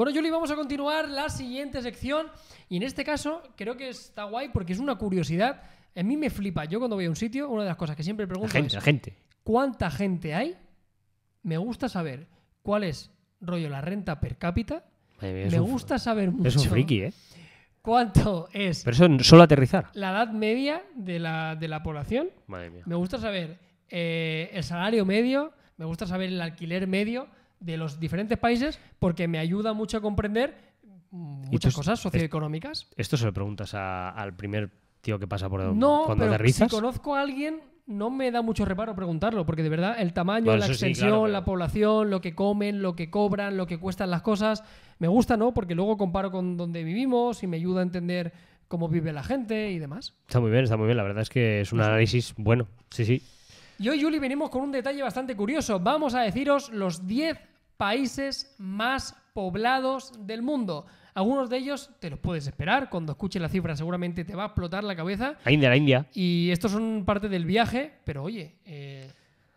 Bueno, Juli, vamos a continuar la siguiente sección y en este caso creo que está guay porque es una curiosidad. A mí me flipa. Yo cuando voy a un sitio, una de las cosas que siempre pregunto gente, es gente. ¿cuánta gente hay? Me gusta saber cuál es rollo la renta per cápita. me gusta saber mucho. Es un friki, ¿eh? ¿Cuánto es? Pero eso solo aterrizar. La edad media de la, población. Me gusta saber eh, el salario medio. Me gusta saber el alquiler medio de los diferentes países porque me ayuda mucho a comprender muchas cosas socioeconómicas. ¿Esto se lo preguntas al primer tío que pasa por no, cuando pero Si conozco a alguien, no me da mucho reparo preguntarlo, porque de verdad el tamaño, la extensión, la población, lo que comen, lo que cobran, lo que cuestan las cosas, me gusta, ¿no? Porque luego comparo con donde vivimos y me ayuda a entender cómo vive la gente y demás. Está muy bien, está muy bien. La verdad es que es un pues análisis bueno. Sí, sí. Y hoy, Juli, venimos con un detalle bastante curioso. Vamos a deciros los 10 países más poblados del mundo. Algunos de ellos te los puedes esperar. Cuando escuches la cifra seguramente te va a explotar la cabeza. La India, la India. Y estos son parte del viaje, pero oye, eh,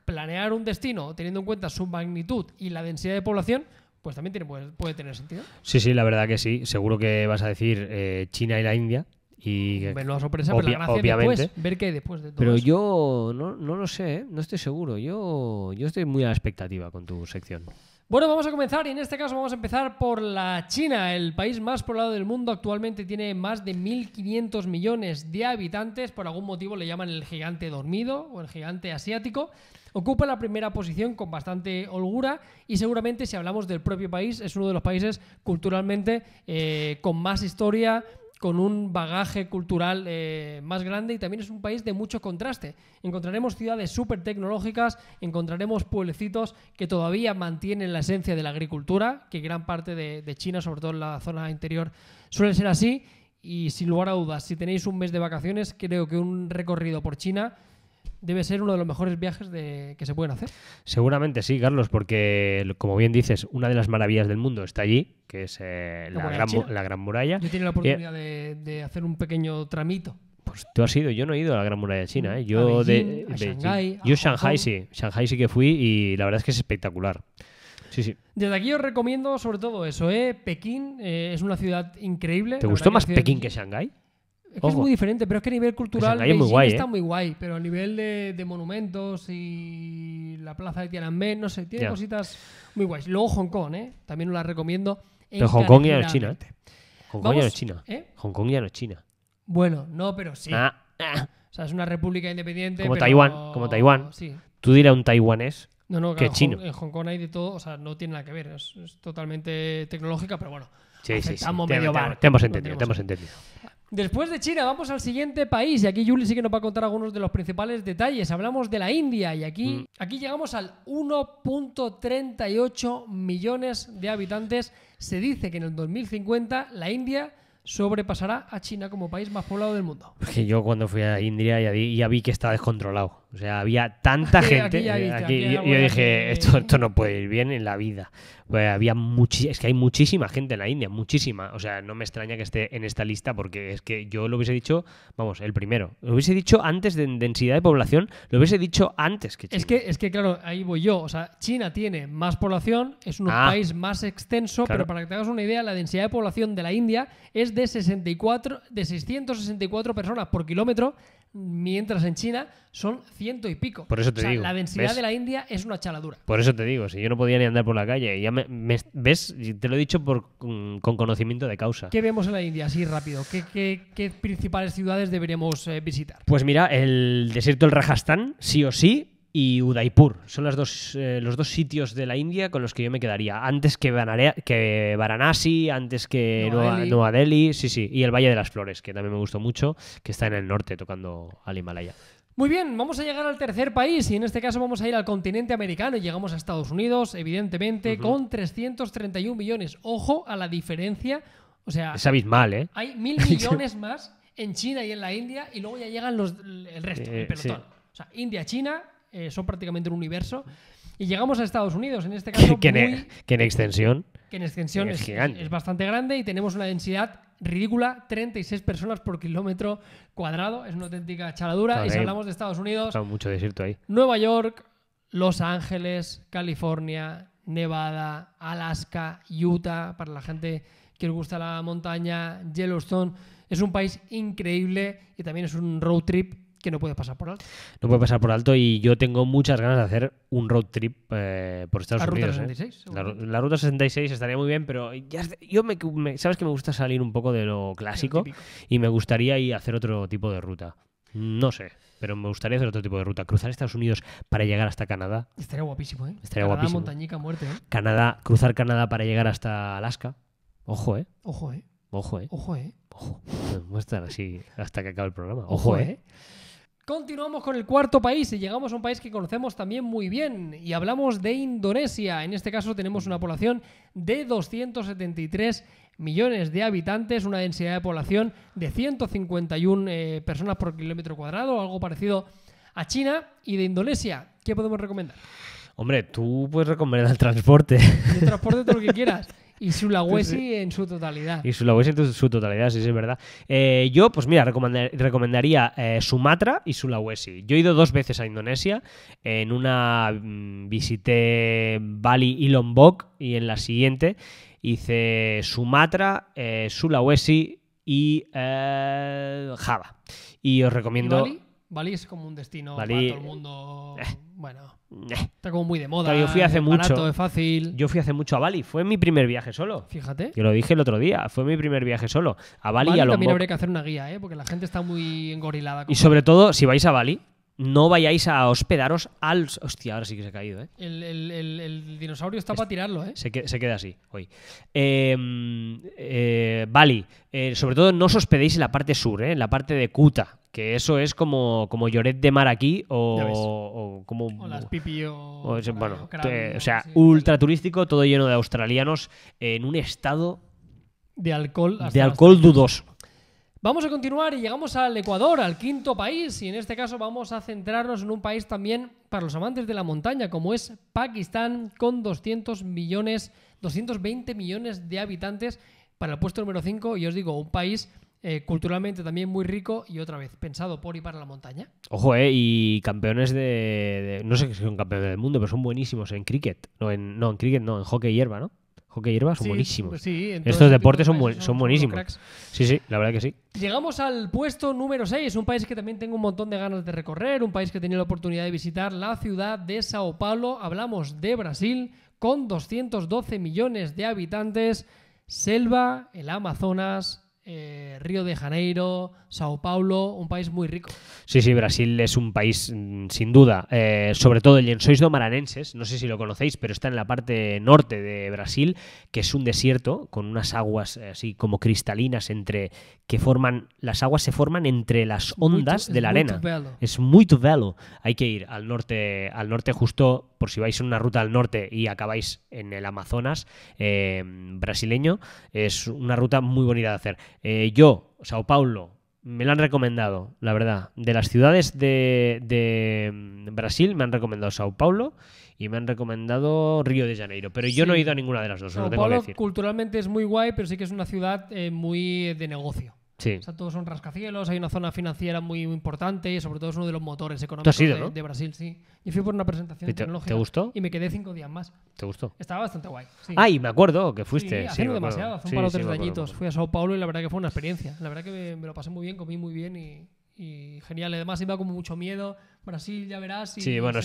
planear un destino teniendo en cuenta su magnitud y la densidad de población, pues también tiene, puede, tener sentido. Sí, sí, la verdad que sí. Seguro que vas a decir eh, China y la India. Y obviamente. ver qué después de todo Pero yo no, lo sé, ¿eh? no estoy seguro. Yo, yo estoy muy a la expectativa con tu sección. Bueno, vamos a comenzar y en este caso vamos a empezar por la China. El país más poblado del mundo actualmente tiene más de 1.500 millones de habitantes. Por algún motivo le llaman el gigante dormido o el gigante asiático. Ocupa la primera posición con bastante holgura y seguramente si hablamos del propio país es uno de los países culturalmente eh, con más historia, con un bagaje cultural eh, más grande y también es un país de mucho contraste. Encontraremos ciudades súper tecnológicas, encontraremos pueblecitos que todavía mantienen la esencia de la agricultura, que gran parte de, de China, sobre todo en la zona interior, suele ser así. Y sin lugar a dudas, si tenéis un mes de vacaciones, creo que un recorrido por China debe ser uno de los mejores viajes que se pueden hacer. Seguramente sí, Carlos, porque como bien dices, una de las maravillas del mundo está allí, que es eh, la, gran, muralla. Yo tiene la eh, oportunidad de, hacer un pequeño tramito. Pues tú has ido, yo no he ido a la Gran Muralla de China. Eh. Yo de a yo Shanghai sí, Shanghai sí que fui y la verdad es que es espectacular. Sí, sí. Desde aquí os recomiendo sobre todo eso, ¿eh? Pekín es una ciudad increíble. ¿Te gustó más Pekín que Shanghai? Es, muy diferente, pero es que a nivel pues cultural está ¿eh? muy guay, pero a nivel de, monumentos y la plaza de Tiananmen, no sé, tiene cositas muy guays. Luego Hong Kong, ¿eh? también os la recomiendo. Pero Hong Kong ya no es China. ¿eh? Hong Kong ya no es China. Hong Kong ya no China. Bueno, no, pero sí. Ah, ah. O sea, es una república independiente. Como Taiwán, como Taiwán. Tú dirás un taiwanés no, no, que chino. En Hong Kong hay de todo, o sea, no tiene nada que ver. Es, totalmente tecnológica, pero bueno. Sí, sí, medio te, hemos entendido, te hemos entendido. Después de China, vamos al siguiente país. Y aquí Juli sí que nos va a contar algunos de los principales detalles. Hablamos de la India y aquí, mm. aquí llegamos al 1.38 millones de habitantes. Se dice que en el 2050 la India sobrepasará a China como país más poblado del mundo. Yo cuando fui a India ya vi, ya vi que está descontrolado. O sea, había tanta gente. Aquí eh, yo, dije, esto, no puede ir bien en la vida. Pues había es que hay muchísima gente en la India, muchísima. O sea, no me extraña que esté en esta lista porque es que yo lo hubiese dicho, vamos, el primero. Lo hubiese dicho antes de densidad de población, lo hubiese dicho antes que China. Es que, es que claro, ahí voy yo. O sea, China tiene más población, es un ah. país más extenso, pero para que te hagas una idea, la densidad de población de la India es de 64, de 664 personas por kilómetro mientras en China son ciento y pico. Por eso te digo. La densidad de la India es una chaladura. Por eso te digo, si yo no podía ni andar por la calle, ya me, ves, te lo he dicho por, con conocimiento de causa. ¿Qué vemos en la India así rápido? ¿Qué, principales ciudades deberíamos eh, visitar? Pues mira, el desierto del Rajastán, sí o sí, y Udaipur. Son dos, eh, los dos sitios de la India con los que yo me quedaría. Antes que, que Varanasi, antes que Nueva Delhi. Delhi. Sí, sí. Y el Valle de las Flores, que también me gustó mucho, que está en el norte tocando al Himalaya. Muy bien, vamos a llegar al tercer país y en este caso vamos a ir al continente americano y llegamos a Estados Unidos, evidentemente, con 331 millones. Ojo a la diferencia. O sea, es abismal, ¿eh? Hay mil millones más en China y en la India y luego ya llegan los, el resto, el eh, pelotón. O sea, India, China, eh, son prácticamente un universo. Y llegamos a Estados Unidos, en este caso. E- que, en extensión. Que en extensión es, bastante grande y tenemos una densidad ridícula, 36 personas por kilómetro cuadrado. Es una auténtica charadura. Y si hablamos de Estados Unidos. Está mucho desierto ahí. Nueva York, Los Ángeles, California, Nevada, Alaska, Utah, para la gente que le gusta la montaña, Yellowstone. Es un país increíble y también es un road trip que no puede pasar por alto. No puede pasar por alto y yo tengo muchas ganas de hacer un road trip eh, por Estados Unidos. ¿eh? la Ruta 66, la, ruta 66 estaría muy bien, pero ya, yo me, sabes que me gusta salir un poco de lo clásico y me gustaría ir a hacer otro tipo de ruta. No sé, pero me gustaría hacer otro tipo de ruta. Cruzar Estados Unidos para llegar hasta Canadá. Estaría guapísimo, ¿eh? Estaría Canadá, guapísimo. montañica, muerte, ¿eh? Canadá, cruzar Canadá para llegar hasta Alaska. Ojo, ¿eh? Ojo, ¿eh? Ojo, ¿eh? Ojo, ¿eh? Ojo. así hasta que acabe el programa. Ojo, ¿eh? ¿eh? Continuamos con el cuarto país y llegamos a un país que conocemos también muy bien y hablamos de Indonesia. En este caso tenemos una población de 273 millones de habitantes, una densidad de población de 151 eh, personas por kilómetro cuadrado, algo parecido a China y de Indonesia. ¿Qué podemos recomendar? Hombre, tú puedes recomendar el transporte. El transporte todo lo que quieras. Y Sulawesi eh, en su totalidad. Y Sulawesi en su totalidad, sí, sí, es verdad. Eh, yo, pues mira, recomendaría eh, Sumatra y Sulawesi. Yo he ido dos veces a Indonesia. En una mm, visité Bali y Lombok y en la siguiente hice Sumatra, Sulawesi y Java. Y os recomiendo... Bali es como un destino para todo el mundo. Eh. Bueno, eh. está como muy de moda. yo fui hace mucho. de fácil. Yo fui hace mucho a Bali. Fue mi primer viaje solo. Fíjate. Yo lo dije el otro día. Fue mi primer viaje solo. A Bali, y a Lombok. También habría que hacer una guía, ¿eh? Porque la gente está muy engorilada. Con y sobre todo, si vais a Bali, no vayáis a hospedaros al. Hostia, ahora sí que se ha caído, ¿eh? El, dinosaurio está para tirarlo, ¿eh? Se, que, se queda así hoy. Em, eh, Bali, eh, sobre todo no os hospedéis en la parte sur, ¿eh? en la parte de Kuta, que eso es como, como Lloret de Mar aquí o, como. O las pipi o. bueno, o, sea, ultra turístico, todo lleno de australianos en un estado. De alcohol. de alcohol dudoso. Vamos a continuar y llegamos al Ecuador, al quinto país, y en este caso vamos a centrarnos en un país también para los amantes de la montaña, como es Pakistán, con 200 millones, 220 millones de habitantes para el puesto número 5, y os digo, un país eh, culturalmente también muy rico y otra vez pensado por y para la montaña. Ojo, eh, y campeones de, no sé si son campeones del mundo, pero son buenísimos en cricket, no en, no, en cricket, no, en hockey hierba, ¿no? que hierbas son buenísimos. Estos deportes son, son, buenísimos. Sí, sí, la verdad que sí. Llegamos al puesto número 6, un país que también tengo un montón de ganas de recorrer, un país que he tenido la oportunidad de visitar, la ciudad de Sao Paulo. Hablamos de Brasil, con 212 millones de habitantes, selva, el Amazonas, eh, Río de Janeiro, Sao Paulo, un país muy rico. Sí, sí, Brasil es un país mm, sin duda, eh, sobre todo el Lençóis do Maranenses, no sé si lo conocéis, pero está en la parte norte de Brasil, que es un desierto con unas aguas eh, así como cristalinas entre que forman las aguas se forman entre las ondas de la arena. es muy bello. Hay que ir al norte, al norte justo por si vais en una ruta al norte y acabáis en el Amazonas brasileño, es una ruta muy bonita de hacer. Eh, yo, Sao Paulo, me lo han recomendado, la verdad. De las ciudades de, de, mm, Brasil me han recomendado Sao Paulo y me han recomendado Río de Janeiro. Pero yo no he ido a ninguna de las dos. Sao Paulo culturalmente es muy guay, pero sí que es una ciudad eh, muy de negocio todos son rascacielos, hay una zona financiera muy, importante, y sobre todo es uno de los motores económicos de, Brasil, sí. y fui por una presentación de tecnológica. gustó? Y me quedé cinco días más. ¿Te gustó? Estaba bastante guay. Ah, me acuerdo que fuiste. Sí, demasiado, un par Fui a Sao Paulo y la verdad que fue una experiencia. La verdad que me, lo pasé muy bien, comí muy bien y, genial. Además, iba como mucho miedo. Brasil, ya verás. sí, bueno,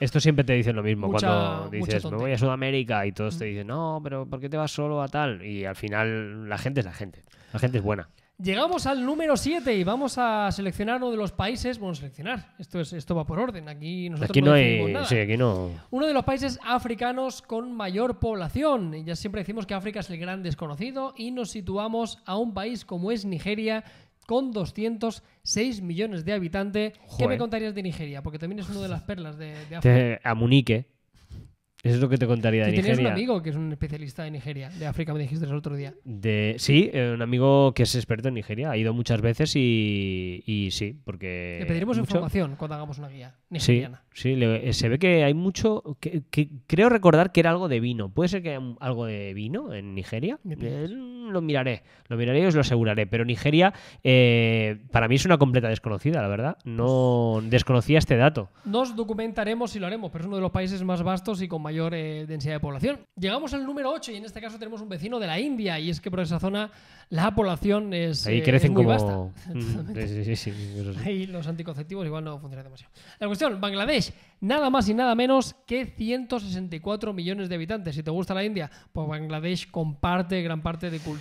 esto, siempre te dicen lo mismo cuando dices, me voy a Sudamérica y todos te dicen, no, pero ¿por qué te vas solo a tal? Y al final, la gente es la gente. La gente es buena. Llegamos al número 7 y vamos a seleccionar uno de los países. Bueno, seleccionar, esto, es, esto va por orden. Aquí nosotros no, hay, nada. aquí no. Uno de los países africanos con mayor población. Y ya siempre decimos que África es el gran desconocido y nos situamos a un país como es Nigeria con 206 millones de habitantes. ¿Qué me contarías de Nigeria? Porque también es una de las perlas de, de África. Amunique. Eso es lo que te contaría de Nigeria. Tienes un amigo que es un especialista de Nigeria, de África, me dijiste el otro día. sí, eh, un amigo que es experto en Nigeria, ha ido muchas veces y, sí, porque... Le pediremos información cuando hagamos una guía nigeriana. Sí, eh, se ve que hay mucho... creo recordar que era algo de vino. ¿Puede ser que haya algo de vino en Nigeria? lo miraré, lo miraré y os lo aseguraré. Pero Nigeria, eh, para mí es una completa desconocida, la verdad. No desconocía este dato. Nos documentaremos y lo haremos, pero es uno de los países más vastos y con mayor eh, densidad de población. Llegamos al número 8 y en este caso tenemos un vecino de la India y es que por esa zona la población es, Ahí eh, crecen muy sí, sí, sí, Ahí los anticonceptivos igual no funcionan demasiado. La cuestión, Bangladesh, nada más y nada menos que 164 millones de habitantes. Si te gusta la India, pues Bangladesh comparte gran parte de cultura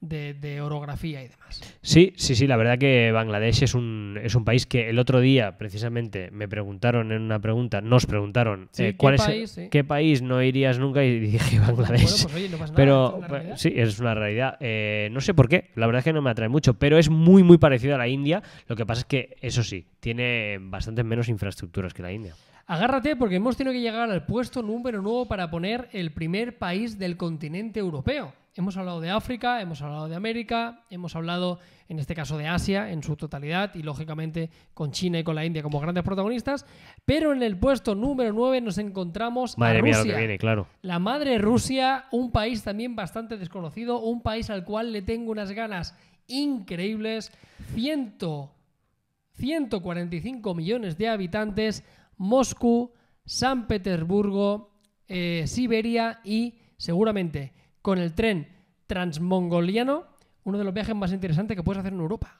de, orografía y demás. Sí, sí, sí, la verdad que Bangladesh es un, es un país que el otro día precisamente me preguntaron en una pregunta, nos preguntaron eh, ¿qué, país, qué país no irías nunca y dije Bangladesh. Pues, pero sí, es una realidad. Eh, no sé por qué, la verdad es que no me atrae mucho, pero es muy, muy parecido a la India. Lo que pasa es que, eso sí, tiene bastantes menos infraestructuras que la India. Agárrate porque hemos tenido que llegar al puesto número nuevo para poner el primer país del continente europeo hemos hablado de África, hemos hablado de América, hemos hablado en este caso de Asia en su totalidad y lógicamente con China y con la India como grandes protagonistas, pero en el puesto número 9 nos encontramos a Rusia. lo viene, claro. La madre Rusia, un país también bastante desconocido, un país al cual le tengo unas ganas increíbles, 145 millones de habitantes, Moscú, San Petersburgo, eh, Siberia y seguramente con el tren transmongoliano uno de los viajes más interesantes que puedes hacer en Europa.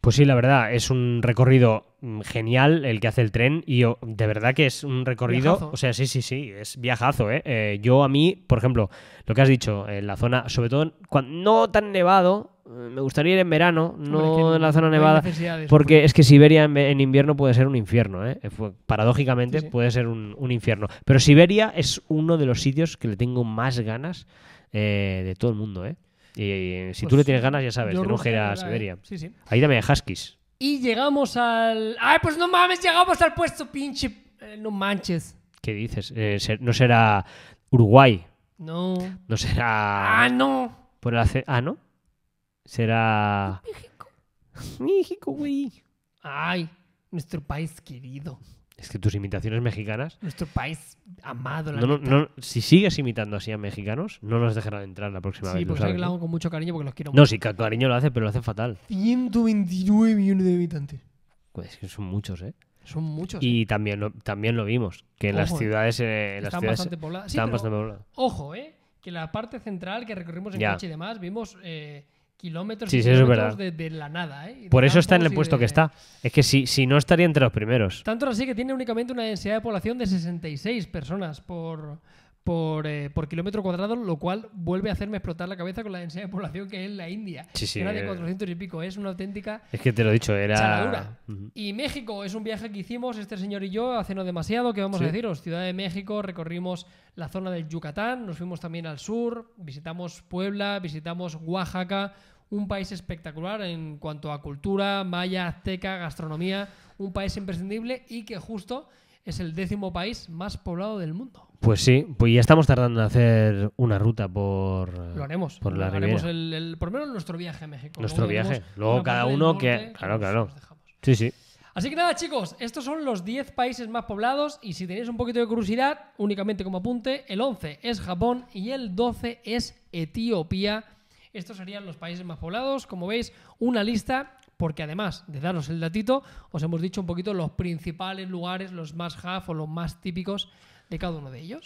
Pues sí, la verdad, es un recorrido mm, genial el que hace el tren y oh, de verdad que es un recorrido, o sea, sí, sí, sí, es viajazo. ¿eh? ¿eh? yo a mí, por ejemplo, lo que has dicho, en eh, la zona, sobre todo cuando, no tan nevado, eh, me gustaría ir en verano, no en la zona nevada, porque es que Siberia en, invierno puede ser un infierno. ¿eh? eh paradójicamente puede ser un, infierno. Pero Siberia es uno de los sitios que le tengo más ganas eh, de todo el mundo. ¿eh? Y, si tú le pues tienes ganas, ya sabes, que ir a Siberia. Sí, sí. Ahí también hay huskies. Y llegamos al... ¡Ay, pues no mames! Llegamos al puesto pinche... no manches. ¿Qué dices? ¿No será Uruguay? No. ¿No será... Ah, no. Por el... Ah, no será... México. México, güey. Ay, nuestro país querido. Es que tus imitaciones mexicanas. Nuestro país amado. no, si sigues imitando así a mexicanos, no nos dejarán entrar la próxima vez. Sí, pues lo hago con mucho cariño porque los quiero mucho. No, sí, cariño lo hace, pero lo hace fatal. 129 millones de habitantes. Pues que son muchos, ¿eh? Son muchos. Y ¿eh? también, lo, también lo vimos, que en las ¿eh? ciudades. Eh, están las bastante pobladas. están bastante pobladas. Ojo, ¿eh? Que la parte central que recorrimos en coche y demás, vimos kilómetros y de, la nada. ¿eh? Por eso está en el puesto que está. Es que si, si no estaría entre los primeros. Tanto así que tiene únicamente una densidad de población de 66 personas por, eh, por, kilómetro cuadrado, lo cual vuelve a hacerme explotar la cabeza con la densidad de población que es la India. Sí, sí, de 400 eh. y pico, es una auténtica. Es que te lo he dicho, era. Y México es un viaje que hicimos este señor y yo hace no demasiado, que vamos a deciros, Ciudad de México, recorrimos la zona del Yucatán, nos fuimos también al sur, visitamos Puebla, visitamos Oaxaca, un país espectacular en cuanto a cultura, maya, azteca, gastronomía, un país imprescindible y que justo es el décimo país más poblado del mundo. Pues sí, pues ya estamos tardando en hacer una ruta por. Lo haremos. Por la lo haremos el, por lo menos nuestro viaje a México. Nuestro viaje. Luego cada uno que. Claro, claro. Sí, sí. Así que nada, chicos, estos son los 10 países más poblados y si tenéis un poquito de curiosidad, únicamente como apunte, el 11 es Japón y el 12 es Etiopía. Estos serían los países más poblados. Como veis, una lista porque además de daros el datito, os hemos dicho un poquito los principales lugares, los más half o los más típicos de cada uno de ellos.